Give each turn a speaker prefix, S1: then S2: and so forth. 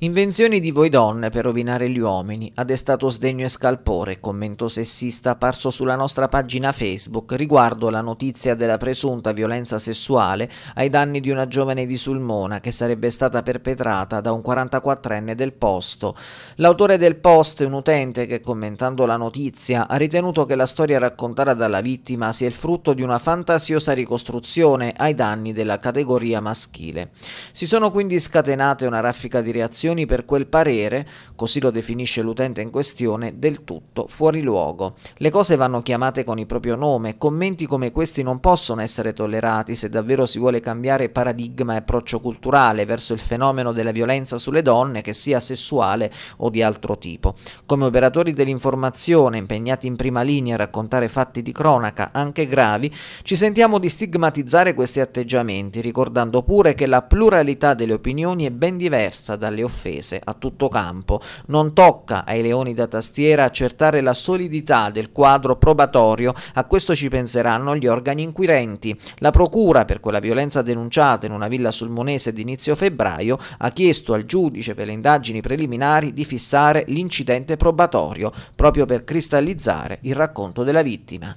S1: Invenzioni di voi donne per rovinare gli uomini ha destato sdegno e scalpore, commento sessista apparso sulla nostra pagina Facebook riguardo la notizia della presunta violenza sessuale ai danni di una giovane di Sulmona che sarebbe stata perpetrata da un 44enne del posto. L'autore del post, è un utente che commentando la notizia ha ritenuto che la storia raccontata dalla vittima sia il frutto di una fantasiosa ricostruzione ai danni della categoria maschile. Si sono quindi scatenate una raffica di reazioni motivazioni per quel parere, così lo definisce l'utente in questione, del tutto fuori luogo. Le cose vanno chiamate con il proprio nome, commenti come questi non possono essere tollerati se davvero si vuole cambiare paradigma e approccio culturale verso il fenomeno della violenza sulle donne, che sia sessuale o di altro tipo. Come operatori dell'informazione impegnati in prima linea a raccontare fatti di cronaca, anche gravi, ci sentiamo di stigmatizzare questi atteggiamenti, ricordando pure che la pluralità delle opinioni è ben diversa dalle offese offese a tutto campo. Non tocca ai leoni da tastiera accertare la solidità del quadro probatorio, a questo ci penseranno gli organi inquirenti. La procura, per quella violenza denunciata in una villa sulmonese d'inizio febbraio, ha chiesto al giudice per le indagini preliminari di fissare l'incidente probatorio, proprio per cristallizzare il racconto della vittima.